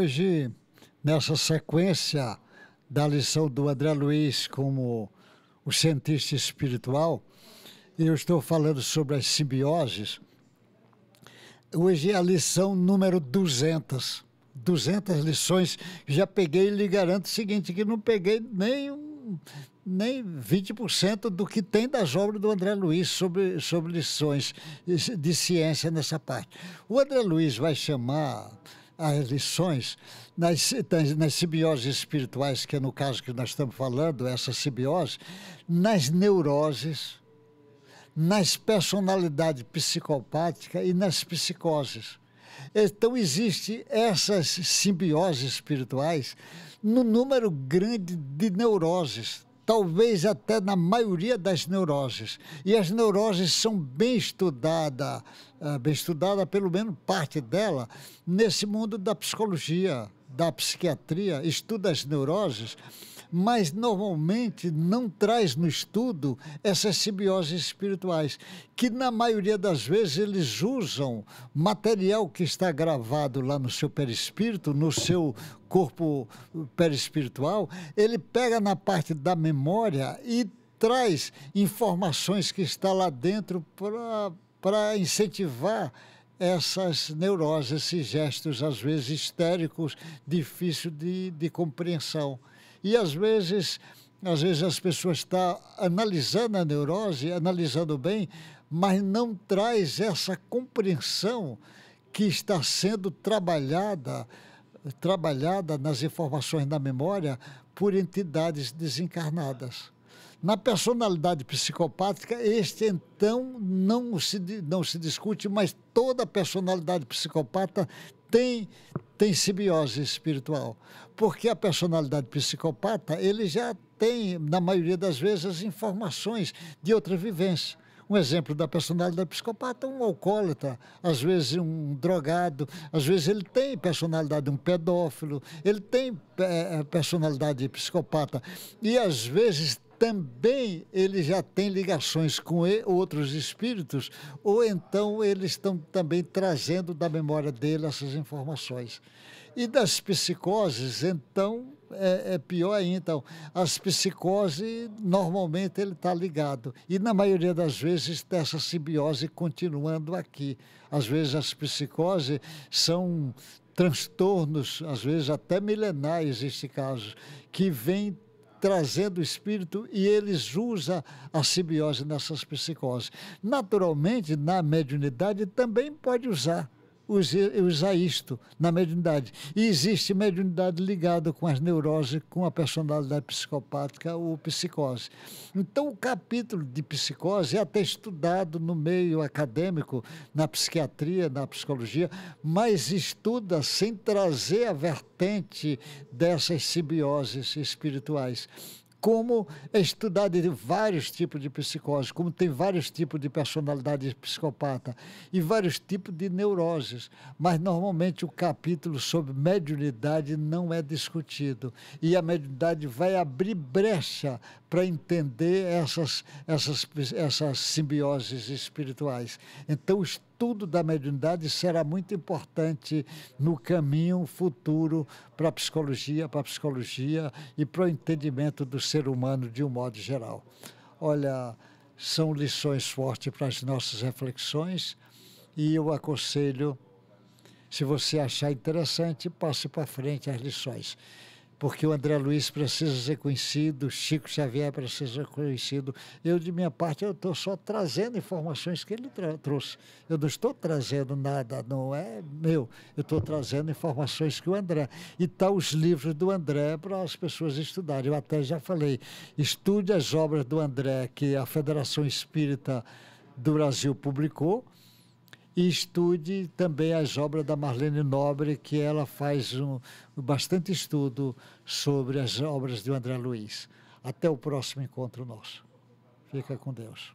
hoje, nessa sequência da lição do André Luiz como o cientista espiritual, eu estou falando sobre as simbioses. Hoje é a lição número 200. 200 lições. Já peguei e lhe garanto o seguinte, que não peguei nem, nem 20% do que tem das obras do André Luiz sobre, sobre lições de ciência nessa parte. O André Luiz vai chamar as lições, nas, nas, nas simbioses espirituais, que é no caso que nós estamos falando, essa simbiose, nas neuroses, nas personalidades psicopáticas e nas psicoses. Então, existe essas simbioses espirituais no número grande de neuroses talvez até na maioria das neuroses. E as neuroses são bem estudadas, ah, bem estudada pelo menos parte dela, nesse mundo da psicologia, da psiquiatria, estuda as neuroses mas normalmente não traz no estudo essas simbioses espirituais, que na maioria das vezes eles usam material que está gravado lá no seu perispírito, no seu corpo perispiritual, ele pega na parte da memória e traz informações que está lá dentro para incentivar essas neuroses, esses gestos, às vezes histéricos, difícil de, de compreensão. E às vezes, às vezes as pessoas estão tá analisando a neurose, analisando bem, mas não traz essa compreensão que está sendo trabalhada, trabalhada nas informações da memória por entidades desencarnadas. Na personalidade psicopática, este então não se, não se discute, mas toda personalidade psicopata tem, tem simbiose espiritual. Porque a personalidade psicopata, ele já tem, na maioria das vezes, as informações de outra vivência. Um exemplo da personalidade psicopata, um alcoólatra, às vezes um drogado, às vezes ele tem personalidade um pedófilo, ele tem é, personalidade psicopata. E às vezes também ele já tem ligações com outros espíritos, ou então eles estão também trazendo da memória dele essas informações. E das psicoses, então, é, é pior ainda. Então, as psicoses, normalmente, ele está ligado. E, na maioria das vezes, tem essa simbiose continuando aqui. Às vezes, as psicoses são transtornos, às vezes até milenares, esse caso, que vêm trazendo o espírito e eles usam a simbiose nessas psicoses. Naturalmente, na mediunidade também pode usar usar isto na mediunidade. E existe mediunidade ligada com as neuroses, com a personalidade psicopática ou psicose. Então, o capítulo de psicose é até estudado no meio acadêmico, na psiquiatria, na psicologia, mas estuda sem trazer a vertente dessas simbioses espirituais como é estudado de vários tipos de psicose, como tem vários tipos de personalidade psicopata e vários tipos de neuroses. Mas normalmente o capítulo sobre mediunidade não é discutido. E a mediunidade vai abrir brecha para entender essas, essas, essas simbioses espirituais. Então, o estudo da mediunidade será muito importante no caminho futuro para a psicologia, para a psicologia e para o entendimento do ser humano de um modo geral. Olha, são lições fortes para as nossas reflexões e eu aconselho, se você achar interessante, passe para frente as lições porque o André Luiz precisa ser conhecido, o Chico Xavier precisa ser conhecido. Eu, de minha parte, eu estou só trazendo informações que ele trouxe. Eu não estou trazendo nada, não é meu. Eu estou trazendo informações que o André. E tá os livros do André para as pessoas estudarem. Eu até já falei, estude as obras do André que a Federação Espírita do Brasil publicou e estude também as obras da Marlene Nobre, que ela faz um, bastante estudo sobre as obras de André Luiz. Até o próximo encontro nosso. Fica com Deus.